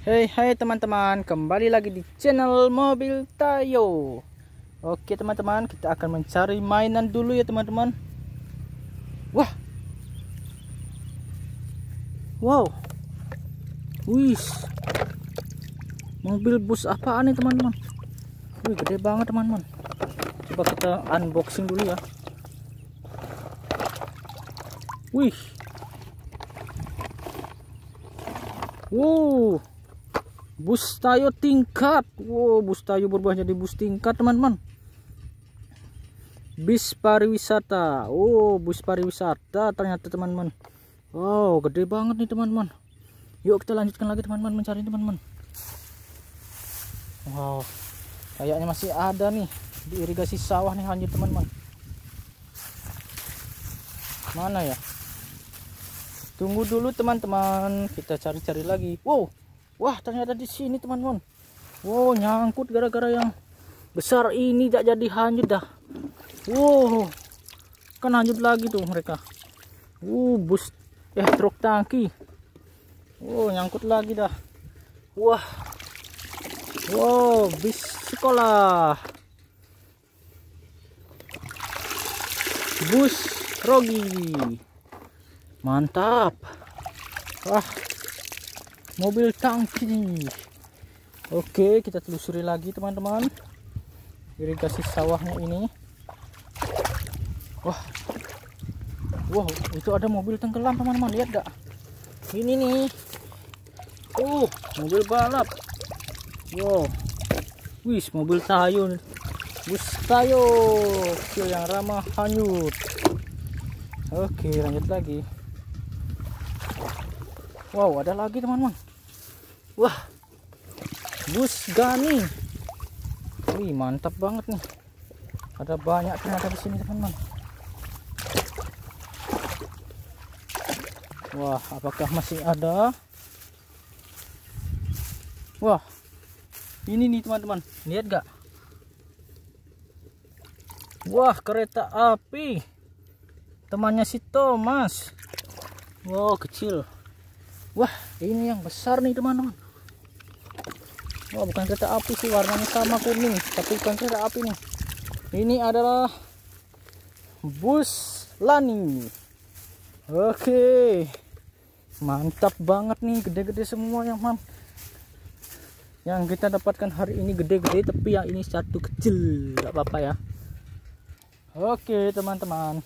Hey hai teman-teman kembali lagi di channel mobil Tayo Oke teman-teman kita akan mencari mainan dulu ya teman-teman Wah Wow Wih Mobil bus apaan nih teman-teman Wih gede banget teman-teman Coba kita unboxing dulu ya Wih Wow bus tayo tingkat wow bus tayo berubah jadi bus tingkat teman-teman bis pariwisata oh bus pariwisata ternyata teman-teman wow gede banget nih teman-teman yuk kita lanjutkan lagi teman-teman mencari teman-teman wow kayaknya masih ada nih di irigasi sawah nih lanjut teman-teman mana ya tunggu dulu teman-teman kita cari-cari lagi wow Wah, ternyata di sini, teman-teman. Wow, nyangkut gara-gara yang besar ini tidak jadi hanyut dah. Wow. Kan hanyut lagi tuh mereka. Wow uh, bus eh truk tangki. Wow, nyangkut lagi dah. Wah. Wow, bis sekolah. Bus Rogi. Mantap. Wah, mobil tangki oke kita telusuri lagi teman-teman irigasi sawahnya ini wah wow itu ada mobil tenggelam teman-teman lihat gak ini nih uh mobil balap wow wis mobil tayo bus tayo kecil yang ramah hanyut oke lanjut lagi wow ada lagi teman-teman Wah, bus gani. Wih, mantap banget nih. Ada banyak ternyata di sini, teman-teman. Wah, apakah masih ada? Wah, ini nih teman-teman. Lihat gak? Wah, kereta api. Temannya si Thomas. Wow, kecil. Wah, ini yang besar nih teman-teman. Wah, bukan kereta api sih, warnanya sama kuning, tapi bukan kereta api nih. Ini adalah bus Lani. Oke. Mantap banget nih, gede-gede semua yang mam. Yang kita dapatkan hari ini gede-gede, tapi yang ini satu kecil, nggak apa-apa ya. Oke, teman-teman.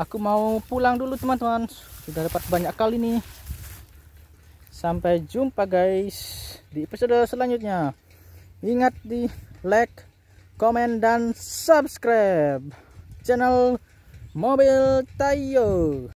Aku mau pulang dulu, teman-teman. Sudah dapat banyak kali nih sampai jumpa guys di episode selanjutnya ingat di like komen dan subscribe channel mobil Tayo